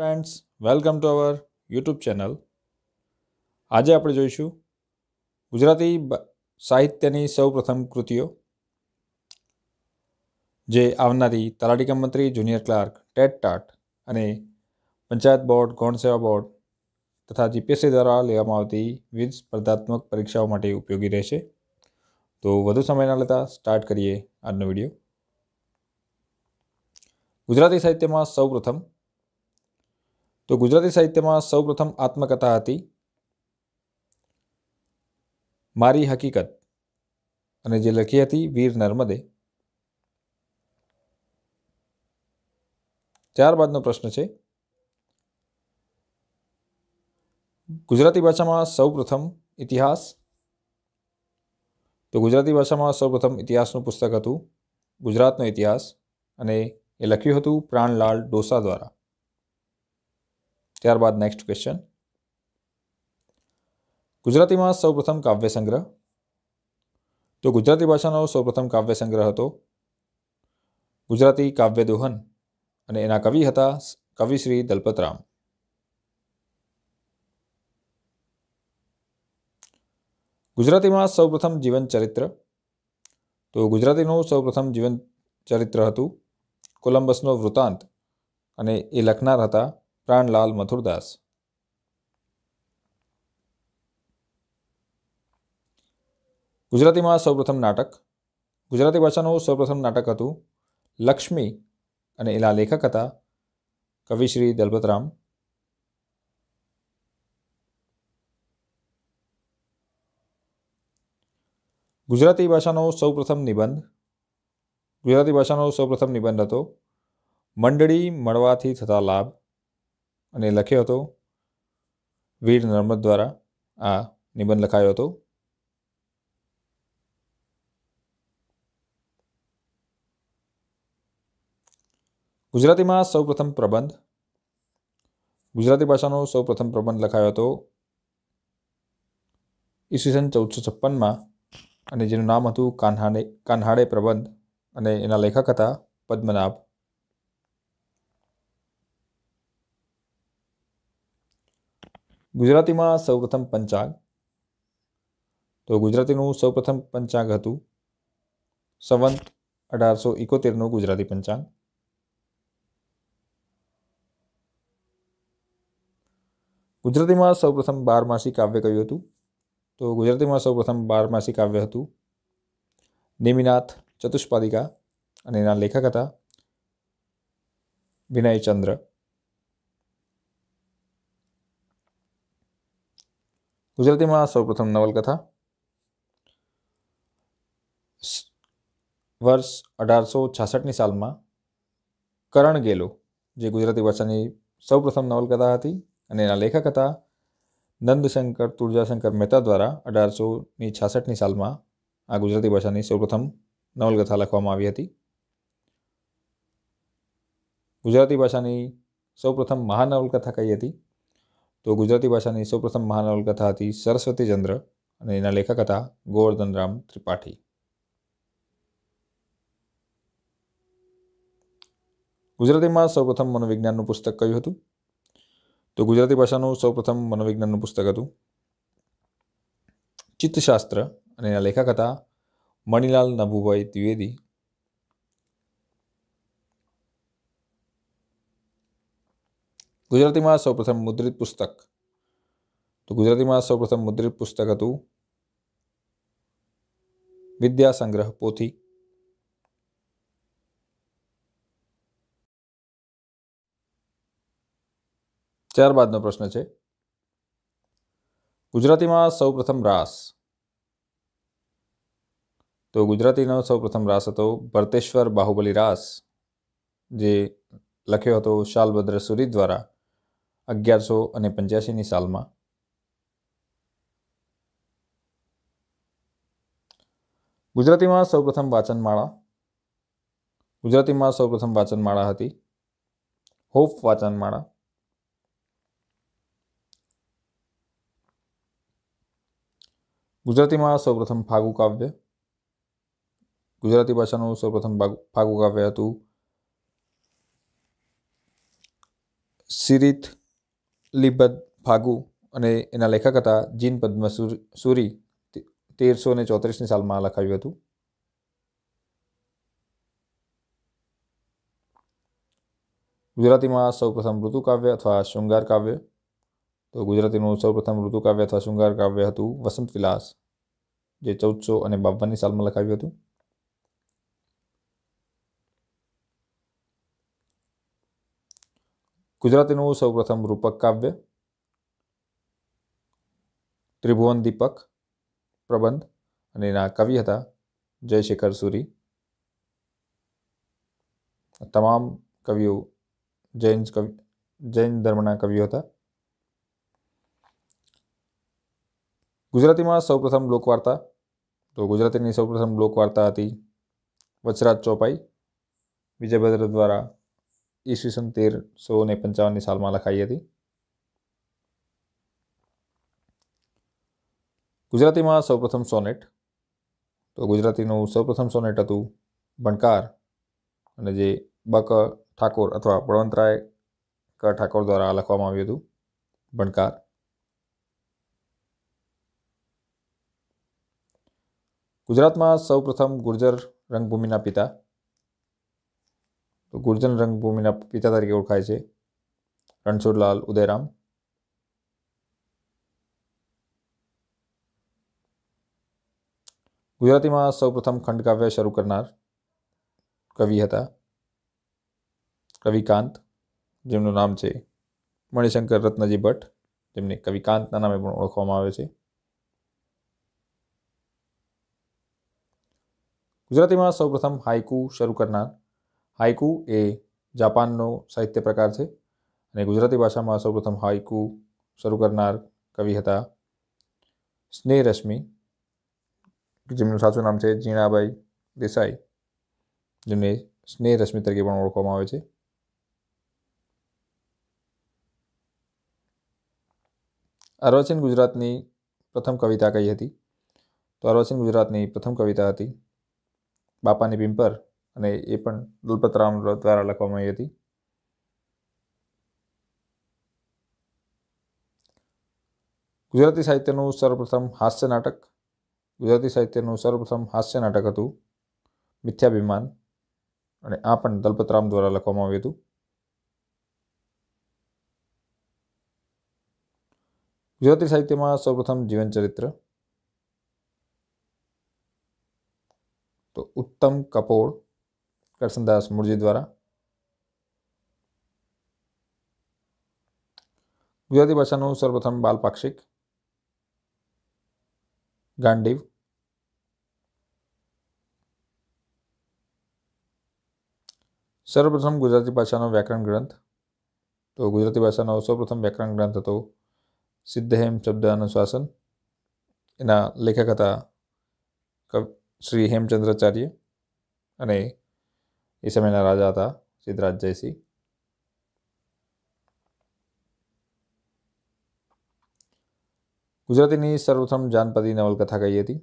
friends welcome to our YouTube channel આજે આપણે જોઈશું ગુજરાતી સાહિત્યની સૌપ્રથમ કૃતિઓ જે આવનારી તલાટીકમ મંત્રી જુનિયર ક્લાર્ક ટેટ ટાટ અને પંચાયત બોર્ડ ગૌણ સેવા બોર્ડ તથા જીપીએસસી દ્વારા લેવામાં આવતી વિવિધ સ્પર્ધાત્મક પરીક્ષાઓ માટે ઉપયોગી રહેશે તો વધુ સમય ન લેતા સ્ટાર્ટ કરીએ આજનો વિડીયો ગુજરાતી સાહિત્યમાં સૌપ્રથમ તો ગુજરાતી સાહિત્યમાં સૌપ્રથમ આત્મકથા હતી મારી હકીકત અને જે લખી હતી વીર નર્મદે ત્યારબાદનો પ્રશ્ન છે ગુજરાતી ભાષામાં સૌપ્રથમ ઇતિહાસ તો ગુજરાતી ભાષામાં સૌપ્રથમ ઇતિહાસનું પુસ્તક હતું ગુજરાતનો ઇતિહાસ અને એ લખ્યું હતું પ્રાણલાલ ડોસા દ્વારા ત્યારબાદ નેક્સ્ટ ક્વેશ્ચન ગુજરાતીમાં સૌપ્રથમ કાવ્ય સંગ્રહ તો ગુજરાતી ભાષાનો સૌપ્રથમ કાવ્ય સંગ્રહ હતો ગુજરાતી કાવ્ય દોહન અને એના કવિ હતા કવિ શ્રી દલપતરામ ગુજરાતીમાં સૌપ્રથમ જીવન ચરિત્ર તો ગુજરાતીનું સૌપ્રથમ જીવન ચરિત્ર હતું કોલંબસનો વૃતાંત અને એ લખનાર હતા પ્રાણલાલ મથુરદાસ ગુજરાતીમાં સૌપ્રથમ નાટક ગુજરાતી ભાષાનું સૌપ્રથમ નાટક હતું લક્ષ્મી અને એના લેખક હતા કવિશ્રી દલપતરામ ગુજરાતી ભાષાનો સૌપ્રથમ નિબંધ ગુજરાતી ભાષાનો સૌપ્રથમ નિબંધ હતો મંડળી મળવાથી થતા લાભ અને લખ્યો હતો વીર નર્મદ દ્વારા આ નિબંધ લખાયો હતો ગુજરાતીમાં સૌપ્રથમ પ્રબંધ ગુજરાતી ભાષાનો સૌપ્રથમ પ્રબંધ લખાયો હતો ઈસવીસન ચૌદસો છપ્પનમાં અને જેનું નામ હતું કાન્હાડે કાન્હાડે પ્રબંધ અને એના લેખક હતા પદ્મનાભ ગુજરાતીમાં સૌપ્રથમ પંચાગ તો ગુજરાતીનું સૌપ્રથમ પંચાંગ હતું સંવંત અઢારસો ઇકોતેરનું ગુજરાતી પંચાંગ ગુજરાતીમાં સૌપ્રથમ બારમાસી કાવ્ય કયું હતું તો ગુજરાતીમાં સૌપ્રથમ બારમાસી કાવ્ય હતું નેમિનાથ ચતુષ્પાદિકા અને એના લેખક હતા વિનયચંદ્ર ગુજરાતીમાં સૌપ્રથમ નવલકથા વર્ષ અઢારસો છાસઠની સાલમાં કરણ ગેલો જે ગુજરાતી ભાષાની સૌપ્રથમ નવલકથા હતી અને એના લેખક હતા નંદશંકર તુળજાશંકર મહેતા દ્વારા અઢારસોની છાસઠની સાલમાં આ ગુજરાતી ભાષાની સૌપ્રથમ નવલકથા લખવામાં આવી હતી ગુજરાતી ભાષાની સૌપ્રથમ મહાનવલકથા કઈ હતી તો ગુજરાતી ભાષાની સૌપ્રથમ મહાનવલકથા હતી સરસ્વતીચંદ્ર અને એના લેખક હતા ગોવર્ધનરામ ત્રિપાઠી ગુજરાતીમાં સૌપ્રથમ મનોવિજ્ઞાનનું પુસ્તક કયું હતું તો ગુજરાતી ભાષાનું સૌપ્રથમ મનોવિજ્ઞાનનું પુસ્તક હતું ચિત્તશાસ્ત્ર અને એના લેખક હતા મણિલાલ નભુભાઈ દ્વિવેદી ગુજરાતીમાં સૌપ્રથમ મુદ્રિત પુસ્તક તો ગુજરાતીમાં સૌપ્રથમ મુદ્રિત પુસ્તક હતું વિદ્યા સંગ્રહ પોથી ત્યારબાદનો પ્રશ્ન છે ગુજરાતીમાં સૌપ્રથમ રાસ તો ગુજરાતીનો સૌપ્રથમ રાસ હતો ભરતેશ્વર બાહુબલી રાસ જે લખ્યો હતો શાલભદ્ર સુરી દ્વારા અગિયારસો અને પંચ્યાસીની સાલમાં ગુજરાતીમાં સૌપ્રથમ વાચનમાળા ગુજરાતીમાં સૌપ્રથમ વાચનમાળા હતી હોફ વાચનમાળા ગુજરાતીમાં સૌપ્રથમ ફાગુ કાવ્ય ગુજરાતી ભાષાનું સૌપ્રથમ ફાગુ કાવ્ય હતું સિરિથ લિબદ ફાગુ અને એના લેખક હતા જીન પદ્મ સુરી તેરસો ને ચોત્રીસની સાલમાં લખાવ્યું હતું ગુજરાતીમાં સૌપ્રથમ ઋતુકાવ્ય અથવા શૃંગાર કાવ્ય તો ગુજરાતીનું સૌપ્રથમ ઋતુકાવ્ય અથવા શૃંગાર કાવ્ય હતું વસંત વિલાસ જે ચૌદસો અને બાવનની સાલમાં લખાવ્યું હતું ગુજરાતીનું સૌપ્રથમ રૂપક કાવ્ય ત્રિભુવન દીપક પ્રબંધ અને એના કવિ હતા જયશેખર સુરી તમામ કવિઓ જૈન કવિ જૈન ધર્મના કવિઓ હતા ગુજરાતીમાં સૌપ્રથમ લોકવાર્તા તો ગુજરાતીની સૌપ્રથમ લોકવાર્તા હતી વચરાજ ચોપાઈ વિજયભદ્ર દ્વારા ઈસવીસન તેરસો ને પંચાવનની સાલમાં લખાઈ હતી ગુજરાતીમાં સૌપ્રથમ સોનેટ તો ગુજરાતીનું સૌપ્રથમ સોનેટ હતું ભણકાર અને જે બક ઠાકોર અથવા બળવંતરાય ક ઠાકોર દ્વારા લખવામાં આવ્યું હતું ભણકાર ગુજરાતમાં સૌપ્રથમ ગુર્જર રંગભૂમિના પિતા તો ગુર્જર રંગભૂમિના પિતા તરીકે ઓળખાય છે રણછોડલાલ ઉદયરામ ગુજરાતીમાં સૌપ્રથમ ખંડકાવ્ય શરૂ કરનાર કવિ હતા કવિકાંત જેમનું નામ છે મણિશંકર રત્નજી ભટ્ટ જેમને કવિકાંતના નામે પણ ઓળખવામાં આવે છે ગુજરાતીમાં સૌપ્રથમ હાઇકુ શરૂ કરનાર હાઈકુ એ જાપાનનો સાહિત્ય પ્રકાર છે અને ગુજરાતી ભાષામાં સૌપ્રથમ હાઈકુ શરૂ કરનાર કવિ હતા સ્નેહરશ્મિ જેમનું સાચું નામ છે જીણાબાઈ દેસાઈ જેમને સ્નેહરશ્મિ તરીકે પણ ઓળખવામાં આવે છે અર્વાચીન ગુજરાતની પ્રથમ કવિતા કઈ હતી તો અર્વાચીન ગુજરાતની પ્રથમ કવિતા હતી બાપાની પિંપર અને એ પણ દલપતરામ દ્વારા લખવામાં આવી હતી ગુજરાતી સાહિત્યનું સર્વપ્રથમ હાસ્ય નાટક ગુજરાતી સાહિત્યનું સર્વપ્રથમ હાસ્ય નાટક હતું મિથ્યાભિમાન અને આ પણ દલપતરામ દ્વારા લખવામાં આવ્યું હતું ગુજરાતી સાહિત્યમાં સૌપ્રથમ જીવનચરિત્ર તો ઉત્તમ કપોળ કરશનદાસ મૂળજી દ્વારા ગુજરાતી ભાષાનું સર્વપ્રથમ બાલપાક્ષિક ગાંડીવ સર્વપ્રથમ ગુજરાતી ભાષાનો વ્યાકરણ ગ્રંથ તો ગુજરાતી ભાષાનો સૌપ્રથમ વ્યાકરણ ગ્રંથ હતો સિદ્ધહેમ શબ્દ અનુશાસન એના લેખક હતા શ્રી હેમચંદ્રાચાર્ય અને ఈ సమయంలో రాజా હતા సిద్ధరాజ్ జయసి ગુજરાતીની સર્વપ્રથમ જાનપદી નવલકથા કહી હતી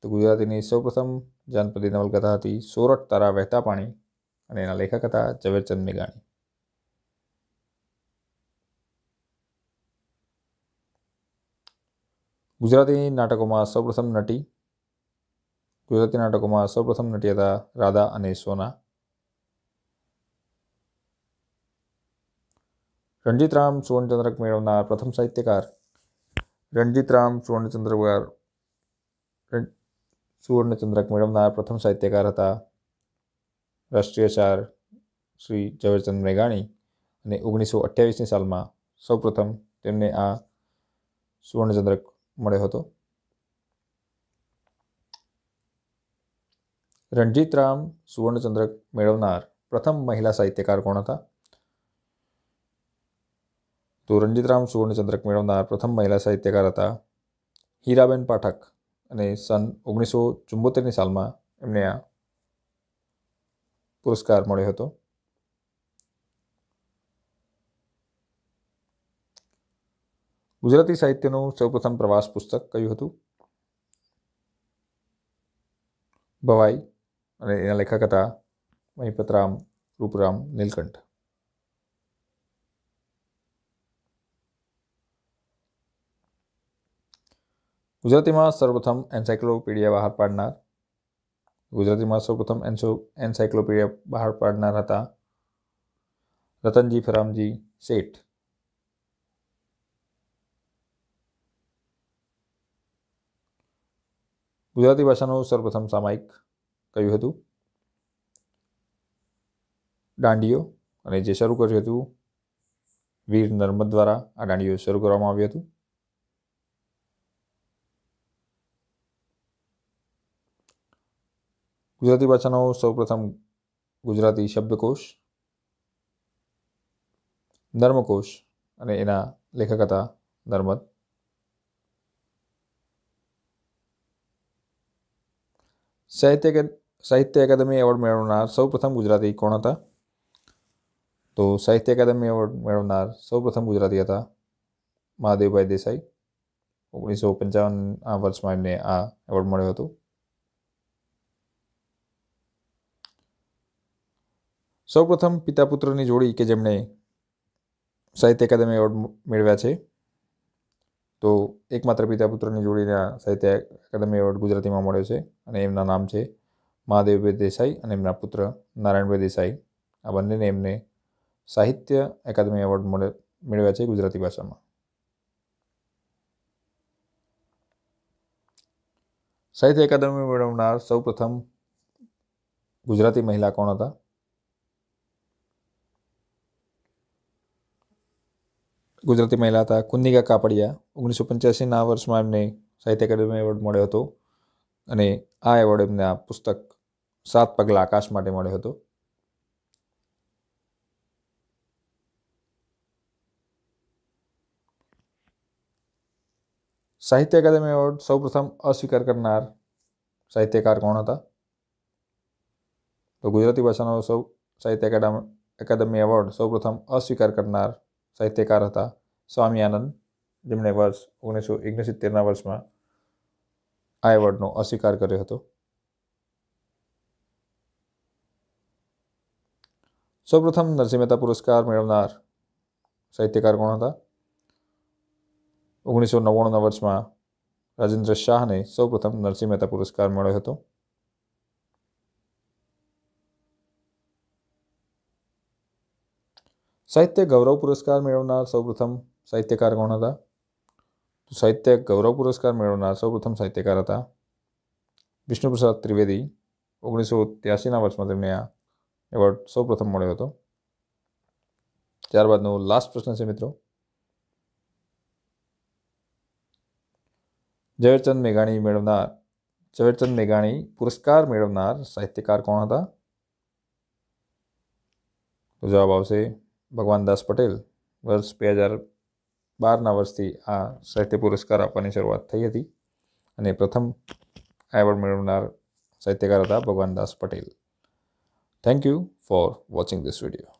તો ગુજરાતીની સૌપ્રથમ જાનપદી નવલકથા હતી સોરઠ તારા વહેતા પાણી અને એના લેખક હતા ઝવેરચંદ મેઘાણી ગુજરાતી નાટકોમાં સૌપ્રથમ નટી ગુજરાતી નાટકોમાં સૌપ્રથમ નટી હતા રાધા અને સોના રણજીતરામ સુવર્ણચંદ્રક મેળવનાર પ્રથમ સાહિત્યકાર રણજીતરામ સુવર્ણચંદ્રકાર સુવર્ણચંદ્રક મેળવનાર પ્રથમ સાહિત્યકાર હતા રાષ્ટ્રીય સાર શ્રી ઝવેરચંદ મેઘાણી અને ઓગણીસો અઠ્યાવીસની સાલમાં સૌપ્રથમ તેમને આ સુવર્ણચંદ્રક મળ્યો હતો રણજીતરામ સુવર્ણચંદ્રક મેળવનાર પ્રથમ મહિલા સાહિત્યકાર કોણ હતા તો રણજીતરામ સુવર્ણચંદ્રક મેળવનાર પ્રથમ મહિલા સાહિત્યકાર હતા હીરાબેન પાઠક અને સન ઓગણીસો ચુંબોતેરની સાલમાં એમને આ પુરસ્કાર મળ્યો હતો ગુજરાતી સાહિત્યનું સૌપ્રથમ પ્રવાસ પુસ્તક કયું હતું ભવાઈ અને એના લેખક હતા મહિપતરામ રૂપરામ નીલકંઠ ગુજરાતીમાં સર્વપ્રથમ એન્સાયક્લોપીડિયા બહાર પાડનાર ગુજરાતીમાં સૌપ્રથમ એન્સો એન્સાયક્લોપીડિયા બહાર પાડનાર હતા રતનજી ફરામજી શેઠ ગુજરાતી ભાષાનું સર્વપ્રથમ સામાયિક કહ્યું હતું દાંડીઓ અને જે શરૂ કર્યું હતું વીર નર્મદ દ્વારા આ દાંડીઓ શરૂ કરવામાં આવ્યું હતું ગુજરાતી ભાષાનો સૌપ્રથમ ગુજરાતી શબ્દકોષ નર્મકોશ અને એના લેખક હતા નર્મદ સાહિત્ય સાહિત્ય એકાદમી એવોર્ડ મેળવનાર સૌપ્રથમ ગુજરાતી કોણ હતા તો સાહિત્ય એકાદમી એવોર્ડ મેળવનાર સૌપ્રથમ ગુજરાતી હતા મહાદેવભાઈ દેસાઈ ઓગણીસો પંચાવન આ વર્ષમાં એમને આ એવોર્ડ મળ્યો હતો સૌપ્રથમ પિતા પુત્રની જોડી કે જેમણે સાહિત્ય એકાદમી એવોર્ડ મેળવ્યા છે તો એકમાત્ર પિતા પુત્રની જોડીના સાહિત્ય એકાદમી એવોર્ડ ગુજરાતીમાં મળ્યો છે અને એમના નામ છે મહાદેવભાઈ દેસાઈ અને એમના પુત્ર નારાયણભાઈ દેસાઈ આ બંનેને એમને સાહિત્ય અકાદમી એવોર્ડ મેળવ્યા છે ગુજરાતી ભાષામાં સાહિત્ય એકાદમી મેળવનાર સૌપ્રથમ ગુજરાતી મહિલા કોણ હતા ગુજરાતી મહિલા હતા કુંદિકા કાપડિયા ઓગણીસો પંચ્યાસીના વર્ષમાં એમને સાહિત્ય અકાદમી એવોર્ડ મળ્યો હતો અને આ એવોર્ડ એમને આ પુસ્તક સાત પગલા આકાશ માટે મળ્યો હતો સાહિત્ય અકાદમી એવોર્ડ સૌપ્રથમ અસ્વીકાર કરનાર સાહિત્યકાર કોણ હતા તો ગુજરાતી ભાષાનો સૌ સાહિત્ય અકાદમી એવોર્ડ સૌપ્રથમ અસ્વીકાર કરનાર સાહિત્યકાર હતા સ્વામી આનંદ જેમણે વર્ષ ઓગણીસો ઓગણસિત્તેરના વર્ષમાં આ એવોર્ડનો અસ્વીકાર કર્યો હતો સૌપ્રથમ નરસિંહ મહેતા પુરસ્કાર મેળવનાર સાહિત્યકાર કોણ હતા ઓગણીસો નવ્વાણુંના વર્ષમાં રાજેન્દ્ર શાહને સૌપ્રથમ નરસિંહ મહેતા પુરસ્કાર મળ્યો હતો સાહિત્ય ગૌરવ પુરસ્કાર મેળવનાર સૌપ્રથમ સાહિત્યકાર કોણ હતા તો સાહિત્ય ગૌરવ પુરસ્કાર મેળવનાર સૌપ્રથમ સાહિત્યકાર હતા વિષ્ણુપ્રસાદ ત્રિવેદી ઓગણીસો ત્યાસીના વર્ષમાં તેમને આ એવોર્ડ સૌપ્રથમ મળ્યો હતો ત્યારબાદનો લાસ્ટ પ્રશ્ન છે મિત્રો ઝવેરચંદ મેઘાણી મેળવનાર ઝવેરચંદ મેઘાણી પુરસ્કાર મેળવનાર સાહિત્યકાર કોણ હતા તો જવાબ આવશે ભગવાનદાસ પટેલ વર્ષ બે હજાર બારના વર્ષથી આ સાહિત્ય પુરસ્કાર આપવાની શરૂઆત થઈ હતી અને પ્રથમ એવોર્ડ મેળવનાર સાહિત્યકાર હતા Bhagwandas Patel thank you for watching this video